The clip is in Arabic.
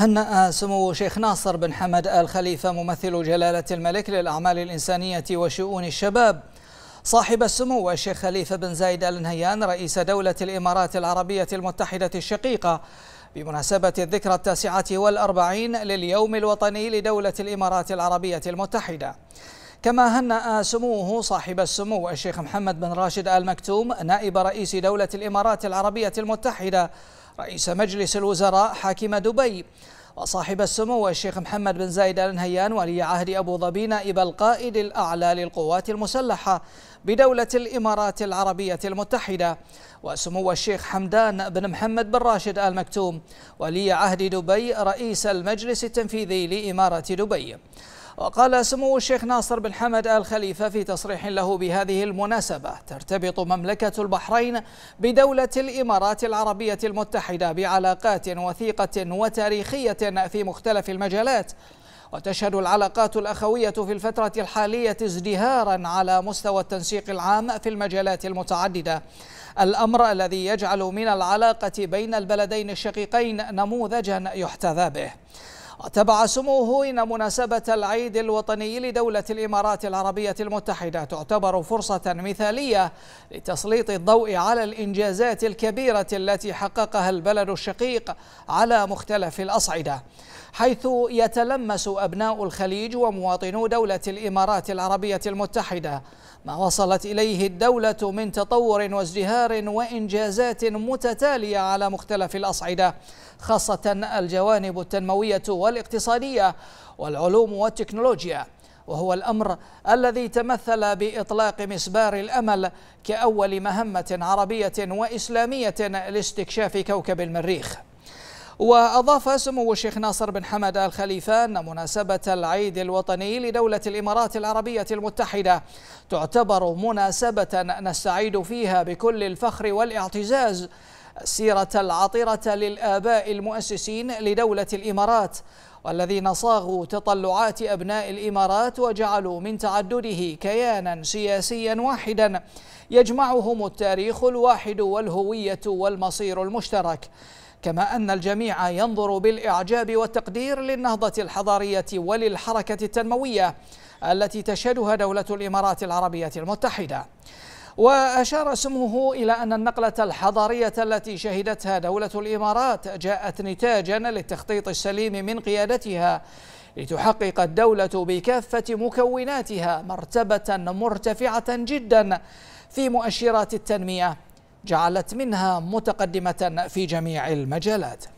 هنأ سمو شيخ ناصر بن حمد آل خليفة ممثل جلالة الملك للأعمال الإنسانية وشؤون الشباب صاحب السمو الشيخ خليفة بن زايد آل نهيان رئيس دولة الإمارات العربية المتحدة الشقيقة بمناسبة الذكرى التاسعة والأربعين لليوم الوطني لدولة الإمارات العربية المتحدة كما هنأ سموه صاحب السمو الشيخ محمد بن راشد آل مكتوم نائب رئيس دولة الإمارات العربية المتحدة رئيس مجلس الوزراء حاكم دبي وصاحب السمو الشيخ محمد بن زايد ال نهيان ولي عهد ابو ظبي نائب القائد الاعلى للقوات المسلحه بدوله الامارات العربيه المتحده وسمو الشيخ حمدان بن محمد بن راشد ال مكتوم ولي عهد دبي رئيس المجلس التنفيذي لاماره دبي وقال سمو الشيخ ناصر بن حمد آل خليفة في تصريح له بهذه المناسبة ترتبط مملكة البحرين بدولة الإمارات العربية المتحدة بعلاقات وثيقة وتاريخية في مختلف المجالات وتشهد العلاقات الأخوية في الفترة الحالية ازدهارا على مستوى التنسيق العام في المجالات المتعددة الأمر الذي يجعل من العلاقة بين البلدين الشقيقين نموذجا يحتذى به تبع سموه إن مناسبة العيد الوطني لدولة الإمارات العربية المتحدة تعتبر فرصة مثالية لتسليط الضوء على الإنجازات الكبيرة التي حققها البلد الشقيق على مختلف الأصعدة حيث يتلمس أبناء الخليج ومواطنو دولة الإمارات العربية المتحدة ما وصلت إليه الدولة من تطور وازدهار وإنجازات متتالية على مختلف الأصعدة خاصة الجوانب التنموية والاقتصادية والعلوم والتكنولوجيا وهو الأمر الذي تمثل بإطلاق مسبار الأمل كأول مهمة عربية وإسلامية لاستكشاف كوكب المريخ وأضاف سمو الشيخ ناصر بن حمد آل خليفة أن مناسبة العيد الوطني لدولة الإمارات العربية المتحدة تعتبر مناسبة نستعيد فيها بكل الفخر والاعتزاز السيرة العطرة للآباء المؤسسين لدولة الإمارات والذين صاغوا تطلعات أبناء الإمارات وجعلوا من تعدده كيانا سياسيا واحدا يجمعهم التاريخ الواحد والهوية والمصير المشترك كما أن الجميع ينظر بالإعجاب والتقدير للنهضة الحضارية وللحركة التنموية التي تشهدها دولة الإمارات العربية المتحدة وأشار سموه إلى أن النقلة الحضارية التي شهدتها دولة الإمارات جاءت نتاجا للتخطيط السليم من قيادتها لتحقق الدولة بكافة مكوناتها مرتبة مرتفعة جدا في مؤشرات التنمية جعلت منها متقدمة في جميع المجالات